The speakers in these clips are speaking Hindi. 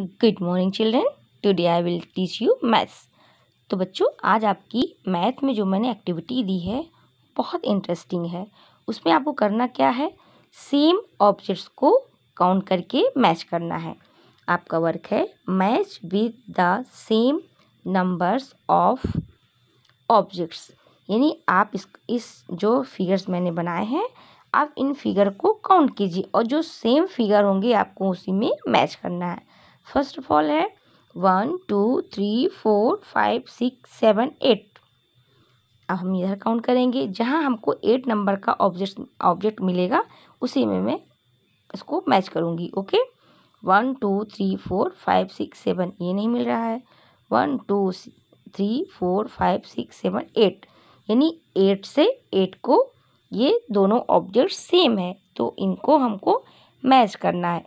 good morning children today I will teach you maths तो बच्चों आज आपकी मैथ में जो मैंने एक्टिविटी दी है बहुत इंटरेस्टिंग है उसमें आपको करना क्या है सेम ऑब्जेक्ट्स को काउंट करके मैच करना है आपका वर्क है match with the same numbers of objects यानी आप इस इस जो फिगर्स मैंने बनाए हैं आप इन फिगर को काउंट कीजिए और जो सेम फिगर होंगे आपको उसी में मैच करना है फर्स्ट ऑफ ऑल है one two three four five six seven eight अब हम इधर काउंट करेंगे जहाँ हमको एट नंबर का ऑब्जेक्ट ऑब्जेक्ट मिलेगा उसी में मैं इसको मैच करूँगी okay one two three four five six seven ये नहीं मिल रहा है one two three four five six seven eight यानी एट से एट को ये दोनों ऑब्जेक्ट सेम है तो इनको हमको मैच करना है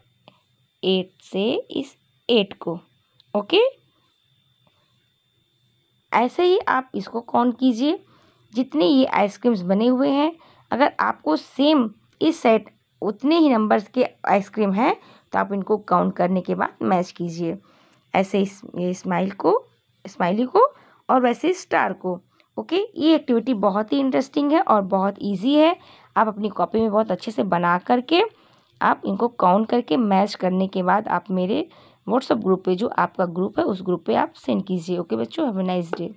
एट से इस एट को ओके ऐसे ही आप इसको काउंट कीजिए जितने ये आइसक्रीम्स बने हुए हैं अगर आपको सेम इस सेट उतने ही नंबर्स के आइसक्रीम हैं तो आप इनको काउंट करने के बाद मैच कीजिए ऐसे इस स्माइल को स्माइली को और वैसे स्टार को ओके ये एक्टिविटी बहुत ही इंटरेस्टिंग है और बहुत इजी है आप अपनी कॉपी में बहुत अच्छे से बना करके आप इनको काउंट करके मैच करने के बाद आप मेरे व्हाट्सअप ग्रुप पे जो आपका ग्रुप है उस ग्रुप पे आप सेंड कीजिए ओके बच्चों हैव ए नाइस डे